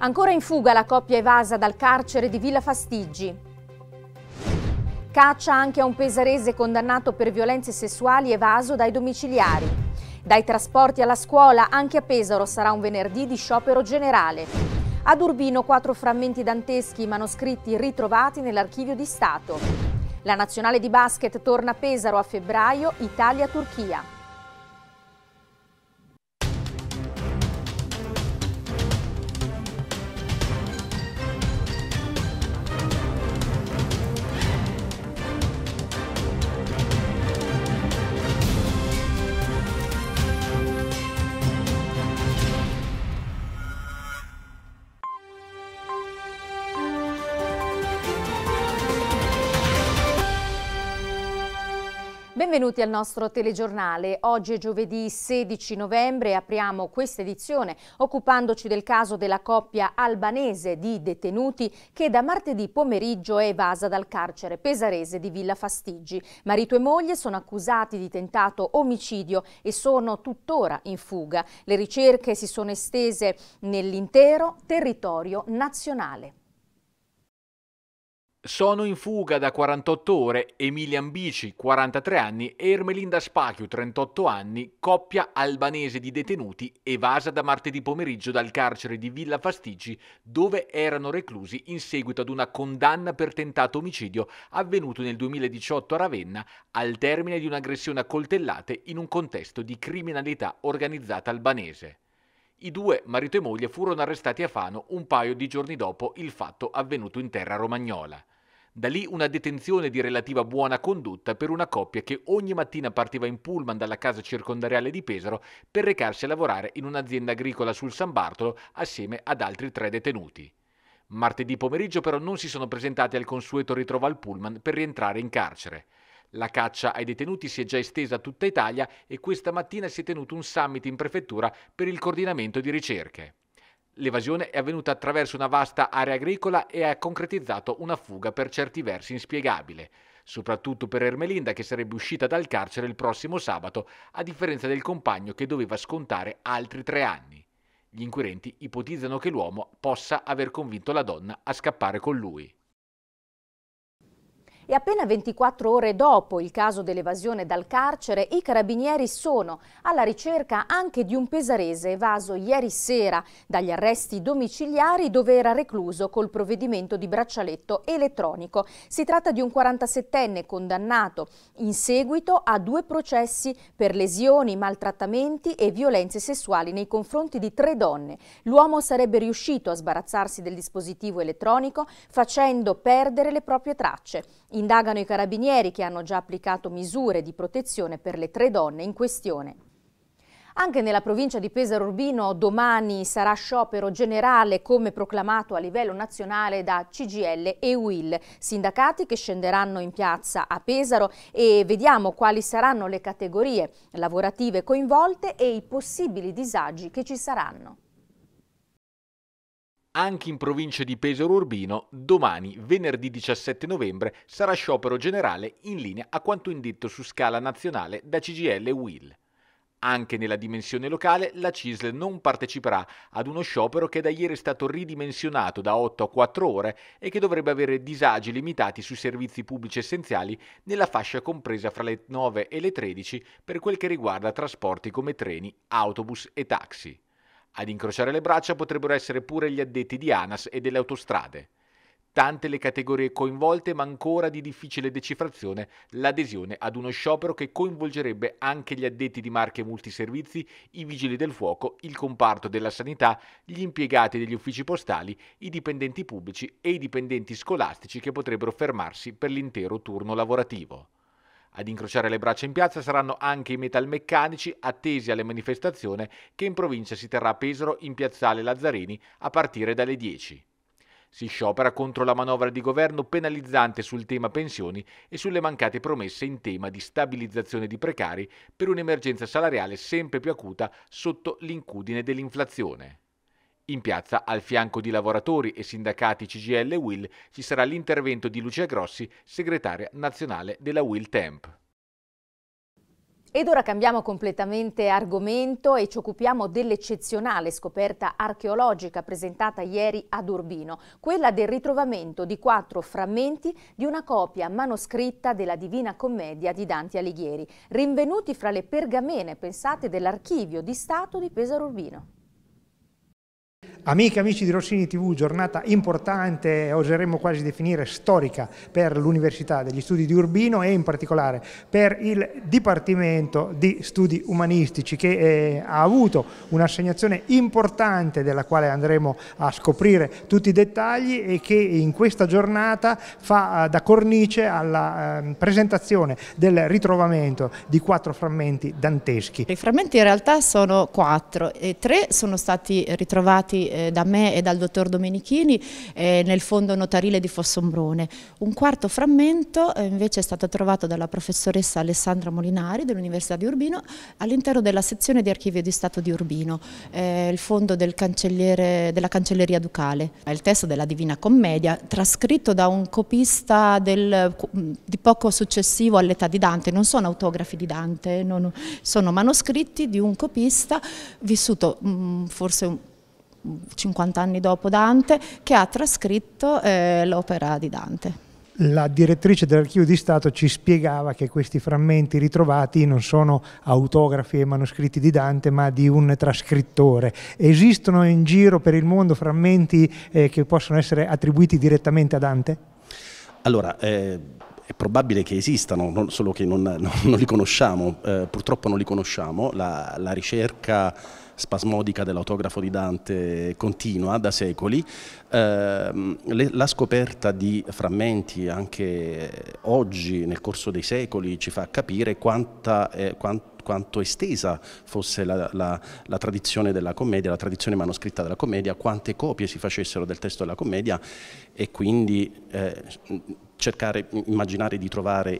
Ancora in fuga la coppia evasa dal carcere di Villa Fastiggi. Caccia anche a un pesarese condannato per violenze sessuali evaso dai domiciliari. Dai trasporti alla scuola, anche a Pesaro sarà un venerdì di sciopero generale. Ad Urbino quattro frammenti danteschi manoscritti ritrovati nell'archivio di Stato. La nazionale di basket torna a Pesaro a febbraio, Italia-Turchia. Benvenuti al nostro telegiornale. Oggi è giovedì 16 novembre e apriamo questa edizione occupandoci del caso della coppia albanese di detenuti che da martedì pomeriggio è evasa dal carcere pesarese di Villa Fastiggi. Marito e moglie sono accusati di tentato omicidio e sono tuttora in fuga. Le ricerche si sono estese nell'intero territorio nazionale. Sono in fuga da 48 ore Emilian Bici, 43 anni, e Ermelinda Spachiu, 38 anni, coppia albanese di detenuti evasa da martedì pomeriggio dal carcere di Villa Fastigi, dove erano reclusi in seguito ad una condanna per tentato omicidio avvenuto nel 2018 a Ravenna al termine di un'aggressione a coltellate in un contesto di criminalità organizzata albanese. I due, marito e moglie, furono arrestati a Fano un paio di giorni dopo il fatto avvenuto in terra romagnola. Da lì una detenzione di relativa buona condotta per una coppia che ogni mattina partiva in pullman dalla casa circondariale di Pesaro per recarsi a lavorare in un'azienda agricola sul San Bartolo assieme ad altri tre detenuti. Martedì pomeriggio però non si sono presentati al consueto ritrovo al pullman per rientrare in carcere. La caccia ai detenuti si è già estesa a tutta Italia e questa mattina si è tenuto un summit in prefettura per il coordinamento di ricerche. L'evasione è avvenuta attraverso una vasta area agricola e ha concretizzato una fuga per certi versi inspiegabile, soprattutto per Ermelinda che sarebbe uscita dal carcere il prossimo sabato, a differenza del compagno che doveva scontare altri tre anni. Gli inquirenti ipotizzano che l'uomo possa aver convinto la donna a scappare con lui. E appena 24 ore dopo il caso dell'evasione dal carcere, i carabinieri sono alla ricerca anche di un pesarese evaso ieri sera dagli arresti domiciliari dove era recluso col provvedimento di braccialetto elettronico. Si tratta di un 47enne condannato in seguito a due processi per lesioni, maltrattamenti e violenze sessuali nei confronti di tre donne. L'uomo sarebbe riuscito a sbarazzarsi del dispositivo elettronico facendo perdere le proprie tracce. Indagano i carabinieri che hanno già applicato misure di protezione per le tre donne in questione. Anche nella provincia di Pesaro Urbino domani sarà sciopero generale come proclamato a livello nazionale da CGL e UIL, sindacati che scenderanno in piazza a Pesaro e vediamo quali saranno le categorie lavorative coinvolte e i possibili disagi che ci saranno. Anche in provincia di Pesaro Urbino, domani, venerdì 17 novembre, sarà sciopero generale in linea a quanto indetto su scala nazionale da CGL e WIL. Anche nella dimensione locale la CISL non parteciperà ad uno sciopero che da ieri è stato ridimensionato da 8 a 4 ore e che dovrebbe avere disagi limitati sui servizi pubblici essenziali nella fascia compresa fra le 9 e le 13 per quel che riguarda trasporti come treni, autobus e taxi. Ad incrociare le braccia potrebbero essere pure gli addetti di ANAS e delle autostrade. Tante le categorie coinvolte, ma ancora di difficile decifrazione l'adesione ad uno sciopero che coinvolgerebbe anche gli addetti di marche multiservizi, i vigili del fuoco, il comparto della sanità, gli impiegati degli uffici postali, i dipendenti pubblici e i dipendenti scolastici che potrebbero fermarsi per l'intero turno lavorativo. Ad incrociare le braccia in piazza saranno anche i metalmeccanici attesi alle manifestazione che in provincia si terrà a Pesaro in piazzale Lazzarini a partire dalle 10. Si sciopera contro la manovra di governo penalizzante sul tema pensioni e sulle mancate promesse in tema di stabilizzazione di precari per un'emergenza salariale sempre più acuta sotto l'incudine dell'inflazione. In piazza, al fianco di lavoratori e sindacati CGL e Will, ci sarà l'intervento di Lucia Grossi, segretaria nazionale della Will Temp. Ed ora cambiamo completamente argomento e ci occupiamo dell'eccezionale scoperta archeologica presentata ieri ad Urbino, quella del ritrovamento di quattro frammenti di una copia manoscritta della Divina Commedia di Dante Alighieri, rinvenuti fra le pergamene pensate dell'Archivio di Stato di Pesaro Urbino. Amiche e amici di Rossini TV, giornata importante, oseremmo quasi definire storica per l'Università degli Studi di Urbino e in particolare per il Dipartimento di Studi Umanistici che eh, ha avuto un'assegnazione importante della quale andremo a scoprire tutti i dettagli e che in questa giornata fa eh, da cornice alla eh, presentazione del ritrovamento di quattro frammenti danteschi. I frammenti in realtà sono quattro e tre sono stati ritrovati fatti eh, da me e dal dottor Domenichini eh, nel fondo notarile di Fossombrone. Un quarto frammento eh, invece è stato trovato dalla professoressa Alessandra Molinari dell'Università di Urbino all'interno della sezione di archivio di Stato di Urbino, eh, il fondo del della Cancelleria Ducale. È il testo della Divina Commedia, trascritto da un copista del, mm, di poco successivo all'età di Dante, non sono autografi di Dante, non, sono manoscritti di un copista vissuto mh, mm, forse un 50 anni dopo Dante, che ha trascritto eh, l'opera di Dante. La direttrice dell'archivio di Stato ci spiegava che questi frammenti ritrovati non sono autografi e manoscritti di Dante, ma di un trascrittore. Esistono in giro per il mondo frammenti eh, che possono essere attribuiti direttamente a Dante? Allora, eh, è probabile che esistano, solo che non, non, non li conosciamo, eh, purtroppo non li conosciamo, la, la ricerca spasmodica dell'autografo di Dante continua da secoli, ehm, le, la scoperta di frammenti anche oggi nel corso dei secoli ci fa capire quanta, eh, quanta quanto estesa fosse la, la, la, tradizione della commedia, la tradizione manoscritta della commedia, quante copie si facessero del testo della commedia e quindi eh, cercare, immaginare di trovare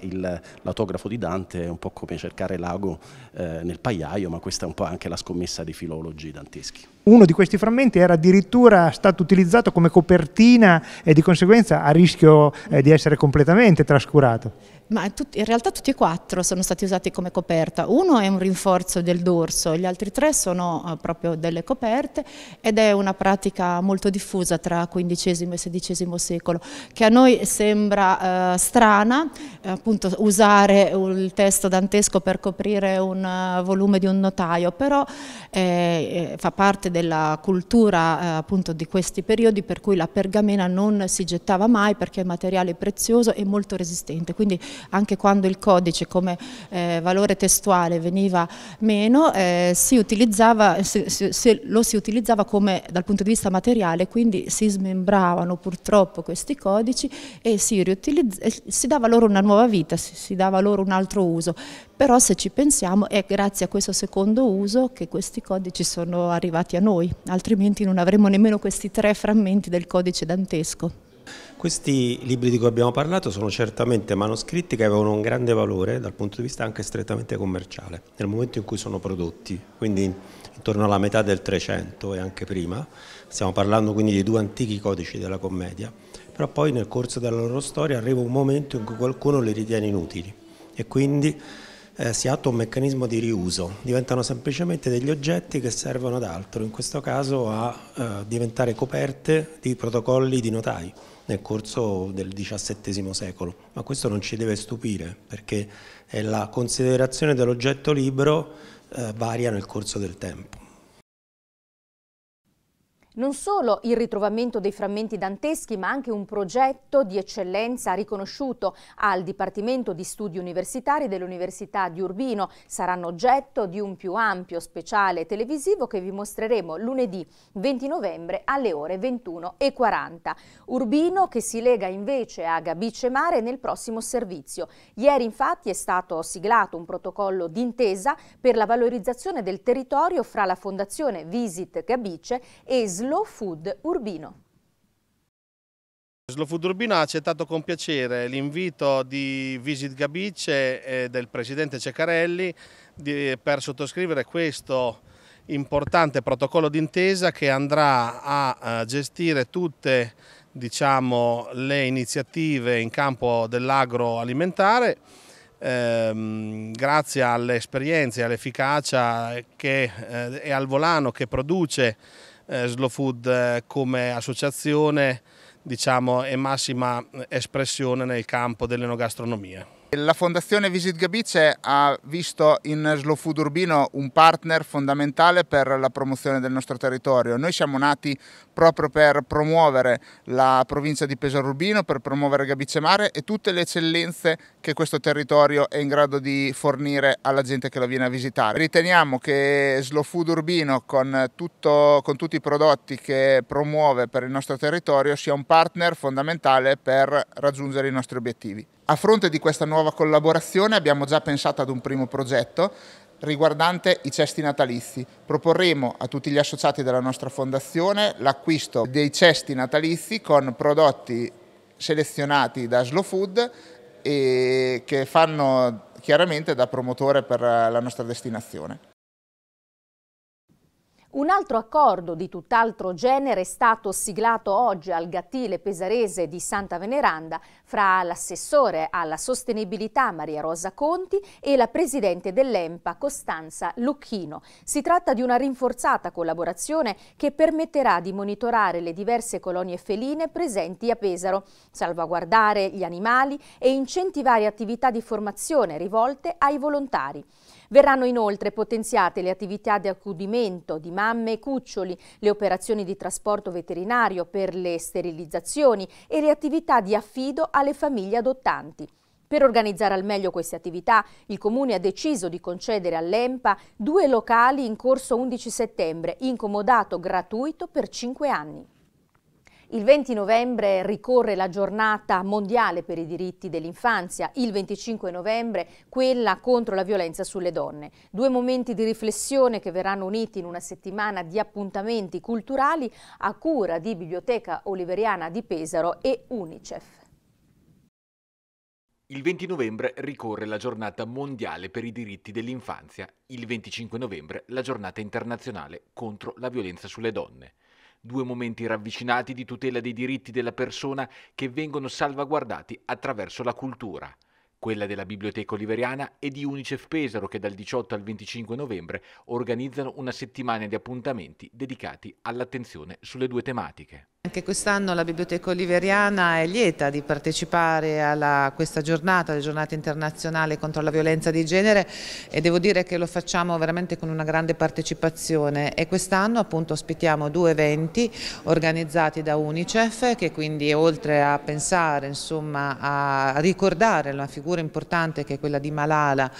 l'autografo di Dante è un po' come cercare l'ago eh, nel pagliaio, ma questa è un po' anche la scommessa dei filologi danteschi. Uno di questi frammenti era addirittura stato utilizzato come copertina e di conseguenza a rischio eh, di essere completamente trascurato. Ma in realtà tutti e quattro sono stati usati come coperta. Uno è un rinforzo del dorso, gli altri tre sono eh, proprio delle coperte ed è una pratica molto diffusa tra XV e XVI secolo, che a noi sembra eh, strana, eh, appunto usare il testo dantesco per coprire un uh, volume di un notaio, però eh, fa parte della cultura eh, appunto di questi periodi per cui la pergamena non si gettava mai perché è materiale prezioso e molto resistente. Quindi anche quando il codice come eh, valore testuale veniva meno, eh, si utilizzava, se, se, se lo si utilizzava come dal punto di vista materiale, quindi si smembravano purtroppo questi codici e si, si dava loro una nuova vita, si, si dava loro un altro uso. Però se ci pensiamo è grazie a questo secondo uso che questi codici sono arrivati a noi, altrimenti non avremmo nemmeno questi tre frammenti del codice dantesco. Questi libri di cui abbiamo parlato sono certamente manoscritti che avevano un grande valore dal punto di vista anche strettamente commerciale, nel momento in cui sono prodotti, quindi intorno alla metà del 300 e anche prima, stiamo parlando quindi di due antichi codici della commedia, però poi nel corso della loro storia arriva un momento in cui qualcuno li ritiene inutili e quindi eh, si attua un meccanismo di riuso, diventano semplicemente degli oggetti che servono ad altro, in questo caso a eh, diventare coperte di protocolli di notai nel corso del XVII secolo. Ma questo non ci deve stupire perché la considerazione dell'oggetto libero eh, varia nel corso del tempo. Non solo il ritrovamento dei frammenti danteschi, ma anche un progetto di eccellenza riconosciuto al Dipartimento di Studi Universitari dell'Università di Urbino. Saranno oggetto di un più ampio speciale televisivo che vi mostreremo lunedì 20 novembre alle ore 21.40. Urbino che si lega invece a Gabice Mare nel prossimo servizio. Ieri infatti è stato siglato un protocollo d'intesa per la valorizzazione del territorio fra la Fondazione Visit Gabice e SLU Slow Food Urbino. Slow Food Urbino ha accettato con piacere l'invito di Visit Gabice e del presidente Ceccarelli per sottoscrivere questo importante protocollo d'intesa che andrà a gestire tutte diciamo, le iniziative in campo dell'agroalimentare ehm, grazie alle esperienze, all'efficacia eh, e al volano che produce eh, Slow Food eh, come associazione diciamo, è massima eh, espressione nel campo dell'enogastronomia. La Fondazione Visit Gabice ha visto in Slow Food Urbino un partner fondamentale per la promozione del nostro territorio. Noi siamo nati proprio per promuovere la provincia di Pesaro Urbino, per promuovere Gabice Mare e tutte le eccellenze che questo territorio è in grado di fornire alla gente che lo viene a visitare. Riteniamo che Slow Food Urbino con, tutto, con tutti i prodotti che promuove per il nostro territorio sia un partner fondamentale per raggiungere i nostri obiettivi. A fronte di questa nuova collaborazione abbiamo già pensato ad un primo progetto riguardante i cesti natalizi. Proporremo a tutti gli associati della nostra fondazione l'acquisto dei cesti natalizi con prodotti selezionati da Slow Food e che fanno chiaramente da promotore per la nostra destinazione. Un altro accordo di tutt'altro genere è stato siglato oggi al Gattile Pesarese di Santa Veneranda fra l'assessore alla sostenibilità Maria Rosa Conti e la presidente dell'EMPA Costanza Lucchino. Si tratta di una rinforzata collaborazione che permetterà di monitorare le diverse colonie feline presenti a Pesaro, salvaguardare gli animali e incentivare attività di formazione rivolte ai volontari. Verranno inoltre potenziate le attività di accudimento di mamme e cuccioli, le operazioni di trasporto veterinario per le sterilizzazioni e le attività di affido alle famiglie adottanti. Per organizzare al meglio queste attività, il Comune ha deciso di concedere all'EMPA due locali in corso 11 settembre, incomodato gratuito per 5 anni. Il 20 novembre ricorre la giornata mondiale per i diritti dell'infanzia, il 25 novembre quella contro la violenza sulle donne. Due momenti di riflessione che verranno uniti in una settimana di appuntamenti culturali a cura di Biblioteca Oliveriana di Pesaro e Unicef. Il 20 novembre ricorre la giornata mondiale per i diritti dell'infanzia, il 25 novembre la giornata internazionale contro la violenza sulle donne due momenti ravvicinati di tutela dei diritti della persona che vengono salvaguardati attraverso la cultura quella della Biblioteca Oliveriana e di Unicef Pesaro che dal 18 al 25 novembre organizzano una settimana di appuntamenti dedicati all'attenzione sulle due tematiche. Anche quest'anno la Biblioteca Oliveriana è lieta di partecipare a questa giornata, la giornata internazionale contro la violenza di genere e devo dire che lo facciamo veramente con una grande partecipazione e quest'anno appunto ospitiamo due eventi organizzati da Unicef che quindi oltre a pensare insomma a ricordare una figura importante che è quella di Malala,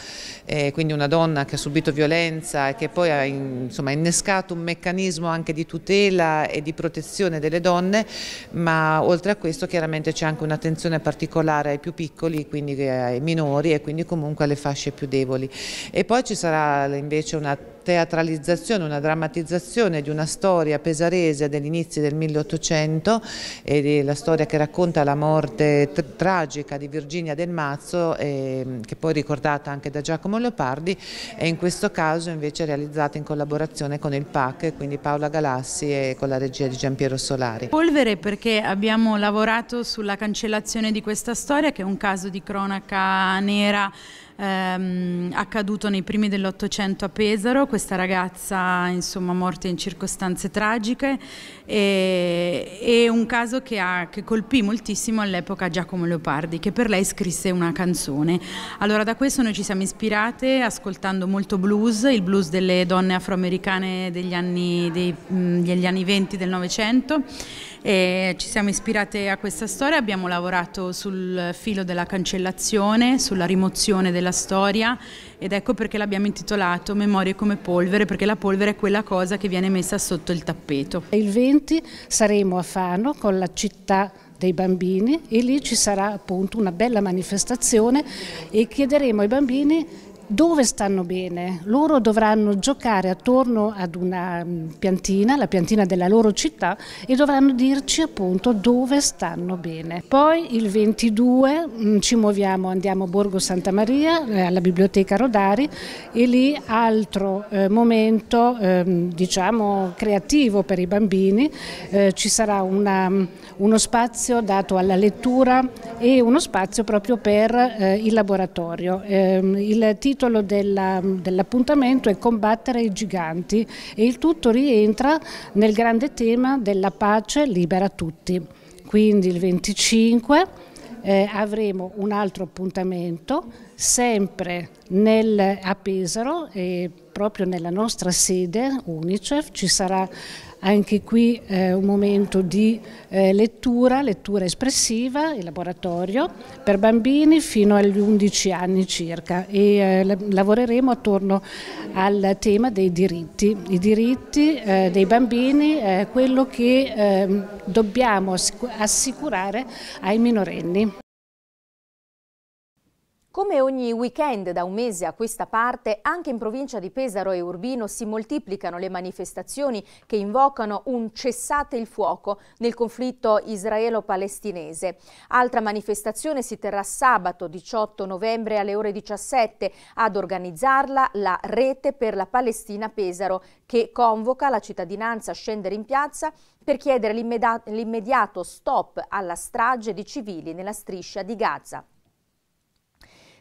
eh, quindi una donna che ha subito violenza e che poi ha in, insomma, innescato un meccanismo anche di tutela e di protezione delle donne donne, ma oltre a questo chiaramente c'è anche un'attenzione particolare ai più piccoli, quindi eh, ai minori e quindi comunque alle fasce più deboli. E poi ci sarà invece una teatralizzazione, una drammatizzazione di una storia pesarese degli inizi del 1800 e la storia che racconta la morte tragica di Virginia del Mazzo eh, che poi è ricordata anche da Giacomo Leopardi e in questo caso invece realizzata in collaborazione con il PAC, quindi Paola Galassi e con la regia di Giampiero Solari. Polvere perché abbiamo lavorato sulla cancellazione di questa storia che è un caso di cronaca nera ehm, accaduto nei primi dell'Ottocento a Pesaro, questa ragazza insomma morta in circostanze tragiche e, e un caso che, ha, che colpì moltissimo all'epoca Giacomo Leopardi che per lei scrisse una canzone. Allora da questo noi ci siamo ispirate ascoltando molto blues, il blues delle donne afroamericane degli anni, dei, mm, degli anni 20 del Novecento e ci siamo ispirate a questa storia, abbiamo lavorato sul filo della cancellazione, sulla rimozione della della storia ed ecco perché l'abbiamo intitolato Memorie come polvere, perché la polvere è quella cosa che viene messa sotto il tappeto. Il 20 saremo a Fano con la città dei bambini e lì ci sarà appunto una bella manifestazione e chiederemo ai bambini dove stanno bene. Loro dovranno giocare attorno ad una mm, piantina, la piantina della loro città e dovranno dirci appunto dove stanno bene. Poi il 22 mh, mm, ci muoviamo, andiamo a Borgo Santa Maria, eh, alla biblioteca Rodari e lì altro eh, momento eh, diciamo creativo per i bambini, eh, ci sarà una, mm, uno spazio dato alla lettura e uno spazio proprio per eh, il laboratorio. Ehm, il titolo titolo dell'appuntamento è Combattere i giganti e il tutto rientra nel grande tema della pace libera tutti. Quindi il 25 eh, avremo un altro appuntamento sempre nel, a Pesaro e proprio nella nostra sede Unicef ci sarà anche qui eh, un momento di eh, lettura, lettura espressiva, il laboratorio per bambini fino agli 11 anni circa e eh, lavoreremo attorno al tema dei diritti, i diritti eh, dei bambini, eh, quello che ehm, dobbiamo assicurare ai minorenni. Come ogni weekend da un mese a questa parte, anche in provincia di Pesaro e Urbino si moltiplicano le manifestazioni che invocano un cessate il fuoco nel conflitto israelo-palestinese. Altra manifestazione si terrà sabato 18 novembre alle ore 17 ad organizzarla la Rete per la Palestina Pesaro che convoca la cittadinanza a scendere in piazza per chiedere l'immediato stop alla strage di civili nella striscia di Gaza.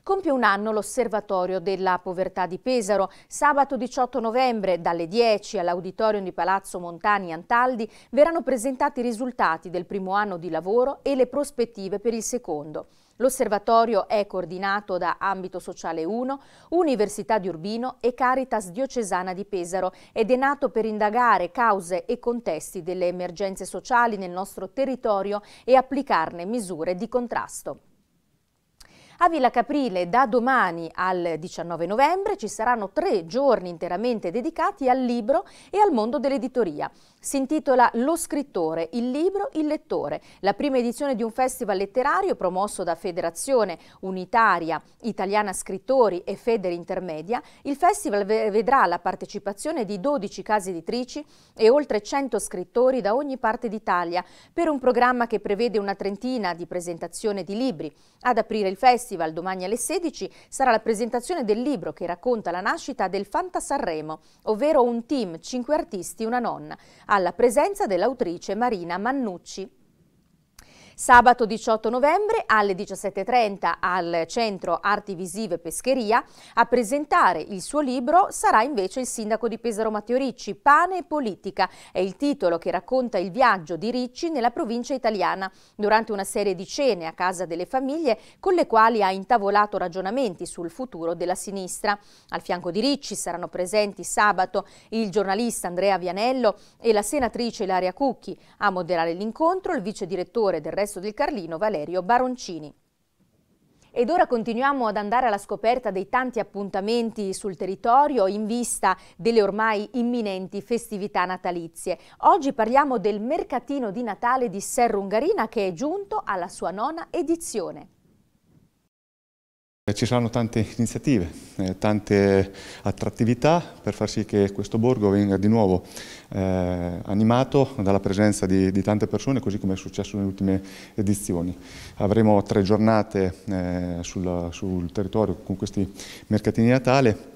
Compie un anno l'osservatorio della povertà di Pesaro. Sabato 18 novembre, dalle 10 all'auditorium di Palazzo Montani Antaldi, verranno presentati i risultati del primo anno di lavoro e le prospettive per il secondo. L'osservatorio è coordinato da Ambito Sociale 1, Università di Urbino e Caritas Diocesana di Pesaro ed è nato per indagare cause e contesti delle emergenze sociali nel nostro territorio e applicarne misure di contrasto. A Villa Caprile da domani al 19 novembre ci saranno tre giorni interamente dedicati al libro e al mondo dell'editoria. Si intitola Lo scrittore, il libro, il lettore, la prima edizione di un festival letterario promosso da Federazione Unitaria Italiana Scrittori e Feder Intermedia. Il festival vedrà la partecipazione di 12 case editrici e oltre 100 scrittori da ogni parte d'Italia per un programma che prevede una trentina di presentazioni di libri. Ad aprire il festival Festival domani alle 16 sarà la presentazione del libro che racconta la nascita del Fanta Sanremo, ovvero un team, 5 artisti, una nonna, alla presenza dell'autrice Marina Mannucci. Sabato 18 novembre alle 17.30 al Centro Arti Visive Pescheria a presentare il suo libro sarà invece il sindaco di Pesaro Matteo Ricci, Pane e Politica, è il titolo che racconta il viaggio di Ricci nella provincia italiana durante una serie di cene a casa delle famiglie con le quali ha intavolato ragionamenti sul futuro della sinistra. Al fianco di Ricci saranno presenti sabato il giornalista Andrea Vianello e la senatrice Ilaria Cucchi. A moderare l'incontro il vice direttore del resto congresso del Carlino Valerio Baroncini. Ed ora continuiamo ad andare alla scoperta dei tanti appuntamenti sul territorio in vista delle ormai imminenti festività natalizie. Oggi parliamo del mercatino di Natale di Serrungarina che è giunto alla sua nona edizione. Eh, ci saranno tante iniziative, eh, tante attrattività per far sì che questo borgo venga di nuovo eh, animato dalla presenza di, di, tante persone, così come è successo nelle ultime edizioni. Avremo tre giornate eh, sul, sul territorio con questi mercatini di Natale,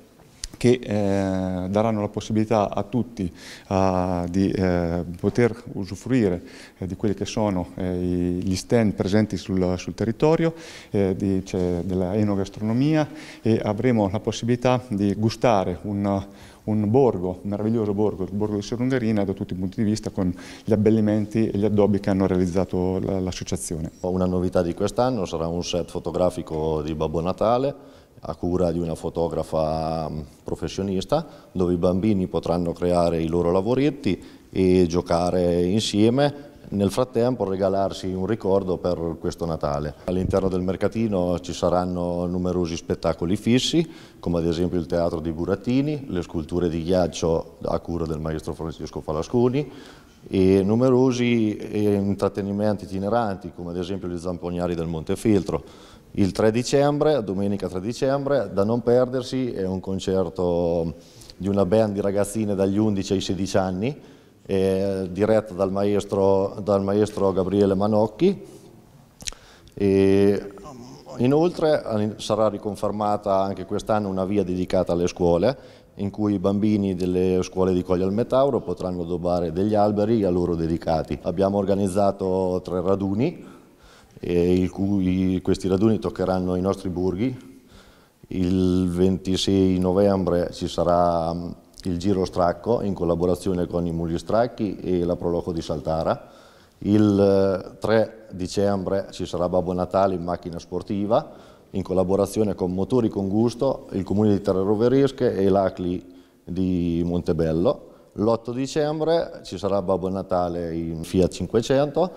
che eh, daranno la possibilità a tutti eh, di eh, poter usufruire eh, di quelli che sono eh, gli stand presenti sul, sul territorio, eh, di, della enogastronomia e avremo la possibilità di gustare un, un borgo, un meraviglioso borgo, il borgo di Serungarina da tutti i punti di vista con gli abbellimenti e gli addobbi che hanno realizzato l'associazione. Una novità di quest'anno sarà un set fotografico di Babbo Natale a cura di una fotografa mm, professionista, dove i bambini potranno creare i loro lavoretti e giocare insieme, nel frattempo regalarsi un ricordo per questo Natale. All'interno del mercatino ci saranno numerosi spettacoli fissi, come ad esempio il teatro dei Burattini, le sculture di ghiaccio a cura del maestro Francesco Falasconi, e numerosi eh, intrattenimenti itineranti, come ad esempio gli zampognari del Montefeltro, il 3 dicembre, domenica 3 dicembre, da non perdersi è un concerto di una band di ragazzine dagli 11 ai 16 anni, eh, diretta dal maestro, dal maestro Gabriele Manocchi. E inoltre eh, sarà riconfermata anche quest'anno una via dedicata alle scuole, in cui i bambini delle scuole di Coglio al Metauro potranno addobbare degli alberi a loro dedicati. Abbiamo organizzato tre raduni cui, questi raduni toccheranno i nostri borghi. Il 26 novembre ci sarà mm, il Giro Stracco in collaborazione con i Muli Stracchi e la Proloco di Saltara. Il 3 eh, dicembre ci sarà Babbo Natale in macchina sportiva in collaborazione con Motori con Gusto, il Comune di Terre Roveresche e l'Acli di Montebello. L'8 dicembre ci sarà Babbo Natale in Fiat 500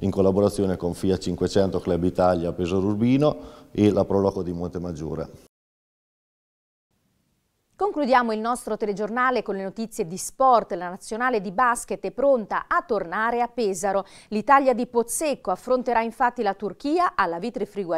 in collaborazione con Fiat 500 Club Italia Pesaro Urbino e la Proloco di Montemaggiore. Concludiamo il nostro telegiornale con le notizie di sport. La nazionale di basket è pronta a tornare a Pesaro. L'Italia di Pozzecco affronterà infatti la Turchia alla Vitri Frigo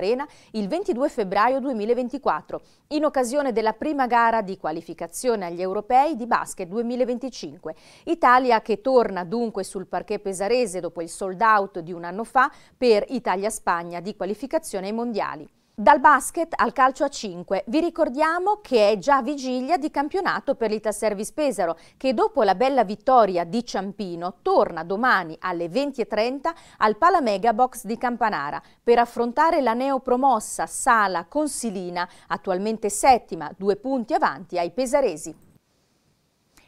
il 22 febbraio 2024, in occasione della prima gara di qualificazione agli europei di basket 2025. Italia che torna dunque sul parquet pesarese dopo il sold out di un anno fa per Italia-Spagna di qualificazione ai mondiali. Dal basket al calcio a 5, vi ricordiamo che è già vigilia di campionato per l'Itaservice Pesaro, che dopo la bella vittoria di Ciampino torna domani alle 20.30 al Palamega Box di Campanara per affrontare la neopromossa Sala Consilina, attualmente settima, due punti avanti ai pesaresi.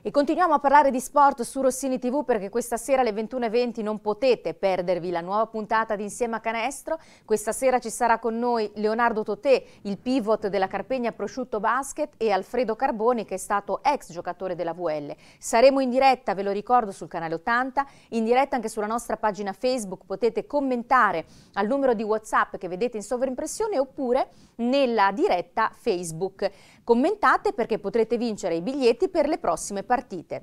E continuiamo a parlare di sport su Rossini TV perché questa sera alle 21.20 non potete perdervi la nuova puntata di Insieme a Canestro. Questa sera ci sarà con noi Leonardo Totè, il pivot della Carpegna Prosciutto Basket e Alfredo Carboni che è stato ex giocatore della VL. Saremo in diretta, ve lo ricordo, sul canale 80, in diretta anche sulla nostra pagina Facebook. Potete commentare al numero di Whatsapp che vedete in sovrimpressione oppure nella diretta Facebook. Commentate perché potrete vincere i biglietti per le prossime partite partite.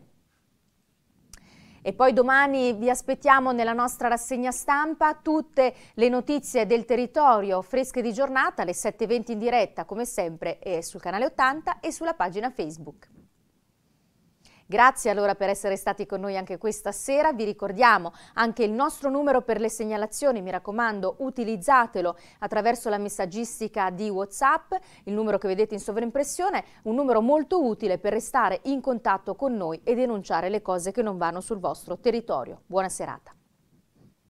E poi domani vi aspettiamo nella nostra rassegna stampa tutte le notizie del territorio fresche di giornata alle 7.20 in diretta come sempre eh, sul canale 80 e sulla pagina Facebook. Grazie allora per essere stati con noi anche questa sera. Vi ricordiamo anche il nostro numero per le segnalazioni, mi raccomando utilizzatelo attraverso la messaggistica di Whatsapp, il numero che vedete in sovrimpressione, un numero molto utile per restare in contatto con noi e denunciare le cose che non vanno sul vostro territorio. Buona serata.